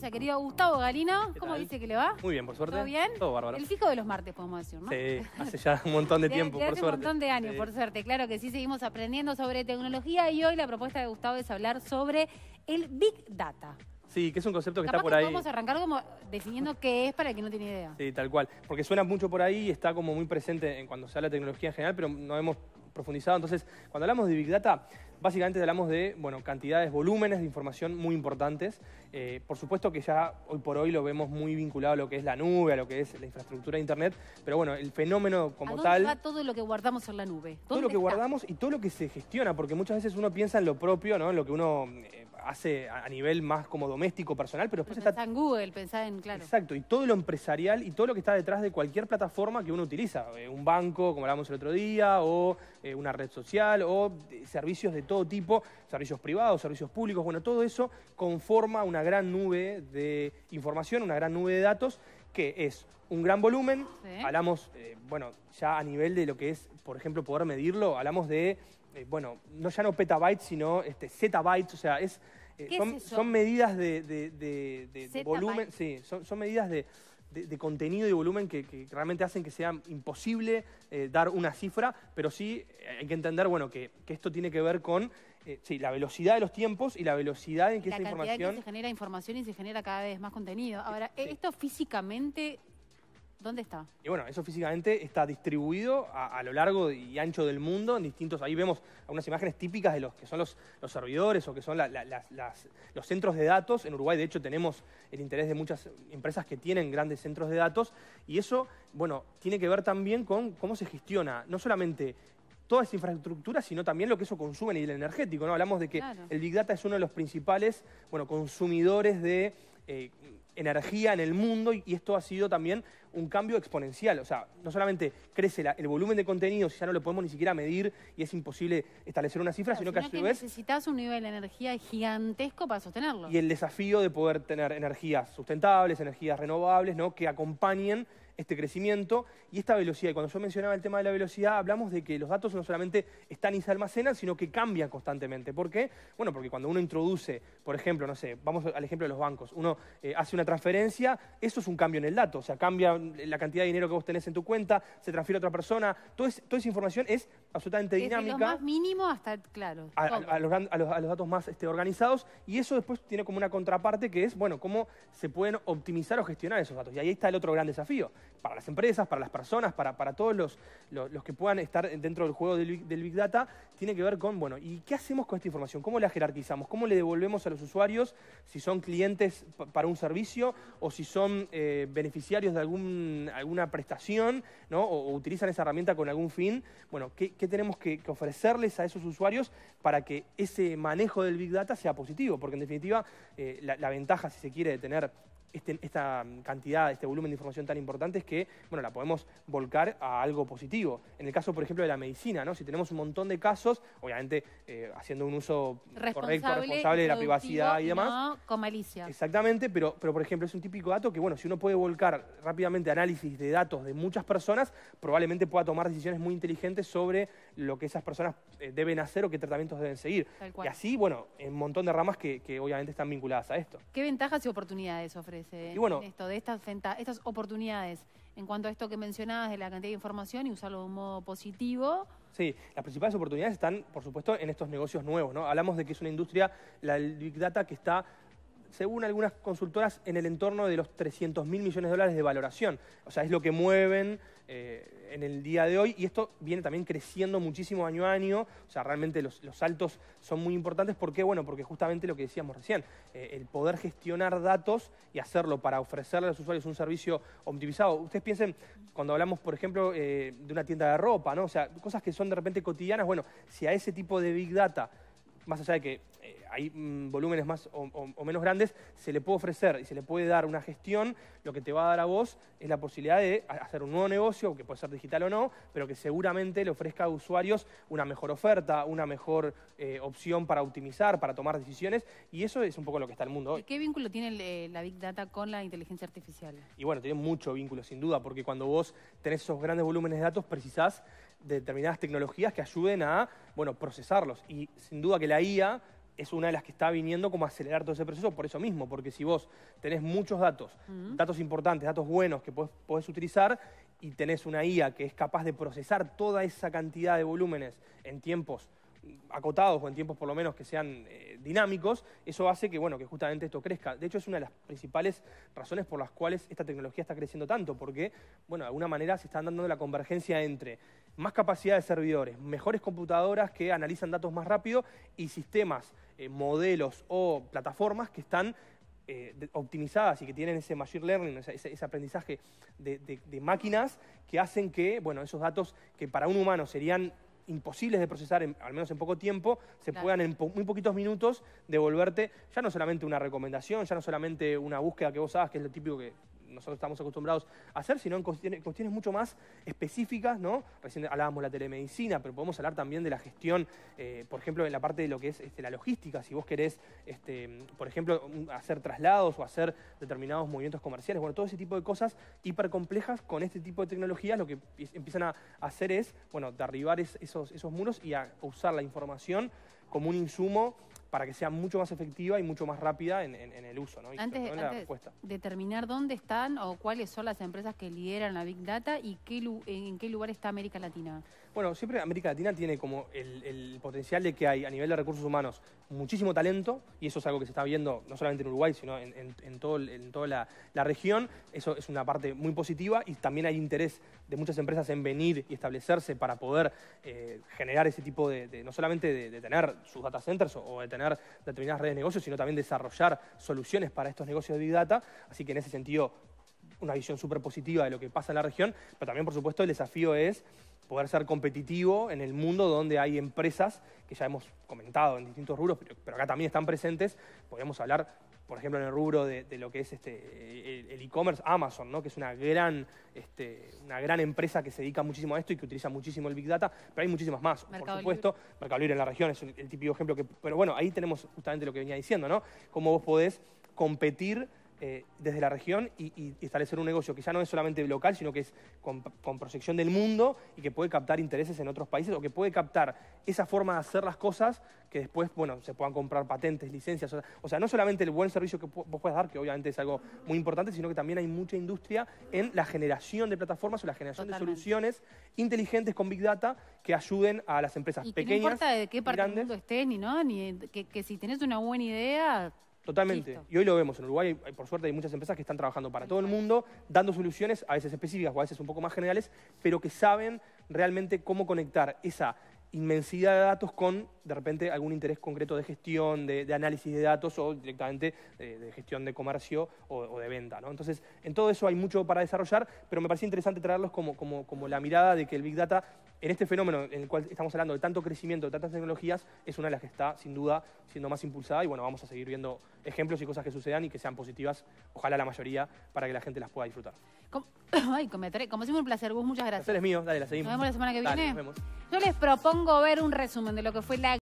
se querido Gustavo Galina? ¿Cómo dice que le va? Muy bien, por suerte. ¿Todo bien? Todo bárbaro. El fijo de los martes, podemos decir, ¿no? Sí, hace ya un montón de tiempo, por suerte. por hace un montón de años, por suerte. Claro que sí, seguimos aprendiendo sobre tecnología y hoy la propuesta de Gustavo es hablar sobre el Big Data. Sí, que es un concepto que está por ahí. Vamos a arrancar como definiendo qué es para el que no tiene idea. Sí, tal cual. Porque suena mucho por ahí y está como muy presente en cuando se habla de tecnología en general, pero no hemos profundizado. Entonces, cuando hablamos de Big Data, básicamente hablamos de bueno, cantidades, volúmenes de información muy importantes. Eh, por supuesto que ya hoy por hoy lo vemos muy vinculado a lo que es la nube, a lo que es la infraestructura de Internet, pero bueno, el fenómeno como tal... todo lo que guardamos en la nube? Todo lo que guardamos y todo lo que se gestiona, porque muchas veces uno piensa en lo propio, ¿no? en lo que uno... Eh, hace a nivel más como doméstico, personal, pero después está... está... en Google, pensá en, claro. Exacto, y todo lo empresarial y todo lo que está detrás de cualquier plataforma que uno utiliza. Eh, un banco, como hablábamos el otro día, o eh, una red social, o eh, servicios de todo tipo, servicios privados, servicios públicos, bueno, todo eso conforma una gran nube de información, una gran nube de datos que es un gran volumen, hablamos, bueno, ya a nivel de lo que es, por ejemplo, poder medirlo, hablamos de, bueno, no ya no petabytes, sino este, zettabytes, o sea, es eh, son, medidas de, de, volumen, sí, son, son medidas de, de, contenido y volumen que, que, realmente hacen que sea imposible eh, dar una cifra, pero sí eh, hay que entender bueno, que, que esto tiene que ver con sí, la velocidad de los tiempos y la velocidad en que la cantidad información... Que se genera información y se genera cada vez más contenido. Ahora, ¿esto físicamente ¿Dónde está? Y bueno, eso físicamente está distribuido a, lo largo y ancho del mundo, distintos, ahí vemos algunas imágenes típicas de los que son los, servidores o que son los centros de datos. En Uruguay, de hecho, tenemos el interés de muchas empresas que tienen grandes centros de datos y eso, bueno, tiene que ver también con cómo se gestiona, no solamente toda esa infraestructura, sino también lo que eso consume en el energético. ¿no? Hablamos de que el Big Data es uno de los principales bueno, consumidores de eh, energía en el mundo y, esto ha sido también un cambio exponencial. O sea, no solamente crece el volumen de contenido, ya no lo podemos ni siquiera medir y es imposible establecer una cifra, sino, que a su Necesitas un nivel de energía gigantesco para sostenerlo. Y el desafío de poder tener energías sustentables, energías renovables, ¿no? que acompañen este crecimiento y esta velocidad. Y cuando yo mencionaba el tema de la velocidad, hablamos de que los datos no solamente están y se almacenan, sino que cambian constantemente. ¿Por qué? Bueno, porque cuando uno introduce, por ejemplo, no sé, vamos al ejemplo de los bancos, uno eh, hace una transferencia, eso es un cambio en el dato, o sea, cambia la cantidad de dinero que vos tenés en tu cuenta, se transfiere a otra persona, toda, esa información es absolutamente dinámica. Desde lo más mínimo hasta, claro. A, los, datos más este, organizados y eso después tiene como una contraparte que es, bueno, cómo se pueden optimizar o gestionar esos datos. Y ahí está el otro gran desafío para las empresas, para las personas, para, todos los, que puedan estar dentro del juego del, Big Data, tiene que ver con, bueno, ¿y qué hacemos con esta información? ¿Cómo la jerarquizamos? ¿Cómo le devolvemos a los usuarios si son clientes para un servicio o si son eh, beneficiarios de algún, alguna prestación ¿no? o, utilizan esa herramienta con algún fin? Bueno, ¿qué, tenemos que, ofrecerles a esos usuarios para que ese manejo del Big Data sea positivo? Porque en definitiva, eh, la, la ventaja, si se quiere, de tener este, esta mm, cantidad, este volumen de información tan importante es que, bueno, la podemos volcar a algo positivo. En el caso, por ejemplo, de la medicina, ¿no? Si tenemos un montón de casos, obviamente eh, haciendo un uso correcto, responsable de la privacidad y demás. No, con malicia. Exactamente, pero, pero por ejemplo, es un típico dato que, bueno, si uno puede volcar rápidamente análisis de datos de muchas personas, probablemente pueda tomar decisiones muy inteligentes sobre lo que esas personas eh, deben hacer o qué tratamientos deben seguir. Y así, bueno, un montón de ramas que, obviamente están vinculadas a esto. ¿Qué ventajas y oportunidades ofrece esto, de estas, estas oportunidades en cuanto a esto que mencionabas de la cantidad de información y usarlo de un modo positivo? Sí, las principales oportunidades están, por supuesto, en estos negocios nuevos. ¿no? Hablamos de que es una industria, la Big Data, que está según algunas consultoras, en el entorno de los 300 mil millones de dólares de valoración. O sea, es lo que mueven eh, en el día de hoy y esto viene también creciendo muchísimo año a año. O sea, realmente los, los saltos son muy importantes. ¿Por qué? Bueno, porque justamente lo que decíamos recién, eh, el poder gestionar datos y hacerlo para ofrecerle a los usuarios un servicio optimizado. Ustedes piensen, cuando hablamos, por ejemplo, eh, de una tienda de ropa, ¿no? O sea, cosas que son de repente cotidianas. Bueno, si a ese tipo de Big Data, más allá de que eh, hay mm, volúmenes más o, menos grandes, se le puede ofrecer y se le puede dar una gestión, lo que te va a dar a vos es la posibilidad de hacer un nuevo negocio, que puede ser digital o no, pero que seguramente le ofrezca a usuarios una mejor oferta, una mejor eh, opción para optimizar, para tomar decisiones, y eso es un poco lo que está el mundo qué vínculo tiene eh, la Big Data con la inteligencia artificial? Y bueno, tiene mucho vínculo, sin duda, porque cuando vos tenés esos grandes volúmenes de datos, precisás de determinadas tecnologías que ayuden a, procesarlos. Y sin duda que la IA es una de las que está viniendo como a acelerar todo ese proceso por eso mismo, porque si vos tenés muchos datos, datos importantes, datos buenos que podés, utilizar y tenés una IA que es capaz de procesar toda esa cantidad de volúmenes en tiempos acotados o en tiempos por lo menos que sean eh, dinámicos, eso hace que, bueno, que justamente esto crezca. De hecho, es una de las principales razones por las cuales esta tecnología está creciendo tanto, porque, bueno, de alguna manera se están dando la convergencia entre más capacidad de servidores, mejores computadoras que analizan datos más rápido y sistemas eh, modelos o plataformas que están eh, optimizadas y que tienen ese machine learning, ese, aprendizaje de, máquinas que hacen que, bueno, esos datos que para un humano serían imposibles de procesar, al menos en poco tiempo, se puedan en muy poquitos minutos devolverte ya no solamente una recomendación, ya no solamente una búsqueda que vos hagas, que es lo típico que nosotros estamos acostumbrados a hacer, sino en cuestiones, mucho más específicas, ¿no? Recién hablábamos de la telemedicina, pero podemos hablar también de la gestión, eh, por ejemplo, en la parte de lo que es este, la logística, si vos querés, este, por ejemplo, hacer traslados o hacer determinados movimientos comerciales, bueno, todo ese tipo de cosas hipercomplejas con este tipo de tecnologías lo que empiezan a hacer es, bueno, derribar esos, esos muros y a usar la información como un insumo para que sea mucho más efectiva y mucho más rápida en, el uso ¿no? antes, de Determinar dónde están o cuáles son las empresas que lideran la Big Data y qué, en qué lugar está América Latina. Bueno, siempre América Latina tiene como el potencial de que hay a nivel de recursos humanos muchísimo talento y eso es algo que se está viendo no solamente en Uruguay, sino en, en toda la, región. Eso es una parte muy positiva y también hay interés de muchas empresas en venir y establecerse para poder eh, generar ese tipo de, no solamente de, tener sus data centers o, de tener determinadas redes de negocios, sino también desarrollar soluciones para estos negocios de Big Data. Así que en ese sentido una visión súper positiva de lo que pasa en la región, pero también, por supuesto, el desafío es poder ser competitivo en el mundo donde hay empresas que ya hemos comentado en distintos rubros, pero, acá también están presentes. Podríamos hablar, por ejemplo, en el rubro de, lo que es este, el e-commerce, Amazon, ¿no? que es una gran, este, una gran empresa que se dedica muchísimo a esto y que utiliza muchísimo el Big Data, pero hay muchísimas más. por supuesto, Mercado Libre en la región es el, el típico ejemplo que... Pero bueno, ahí tenemos justamente lo que venía diciendo, ¿no? Cómo vos podés competir eh, desde la región y, establecer un negocio que ya no es solamente local, sino que es con, proyección del mundo y que puede captar intereses en otros países o que puede captar esa forma de hacer las cosas que después, bueno, se puedan comprar patentes, licencias. O sea, no solamente el buen servicio que vos puedes dar, que obviamente es algo muy importante, sino que también hay mucha industria en la generación de plataformas o la generación de soluciones inteligentes con Big Data que ayuden a las empresas pequeñas. no importa de qué parte del mundo estés, ni, ¿no? que si tenés una buena idea, Totalmente. Y hoy lo vemos en Uruguay, por suerte hay muchas empresas que están trabajando para todo el mundo, dando soluciones a veces específicas o a veces un poco más generales, pero que saben realmente cómo conectar esa inmensidad de datos con, de repente, algún interés concreto de gestión, de, análisis de datos o directamente de, gestión de comercio o, de venta. Entonces, en todo eso hay mucho para desarrollar, pero me parece interesante traerlos como la mirada de que el Big Data en este fenómeno en el cual estamos hablando de tanto crecimiento, de tantas tecnologías, es una de las que está sin duda siendo más impulsada y bueno, vamos a seguir viendo ejemplos y cosas que sucedan y que sean positivas, ojalá la mayoría, para que la gente las pueda disfrutar. Como, ay, Como siempre un placer, Gus, muchas gracias. El es mío, dale, la seguimos. Nos vemos la semana que viene. nos vemos. Yo les propongo ver un resumen de lo que fue la...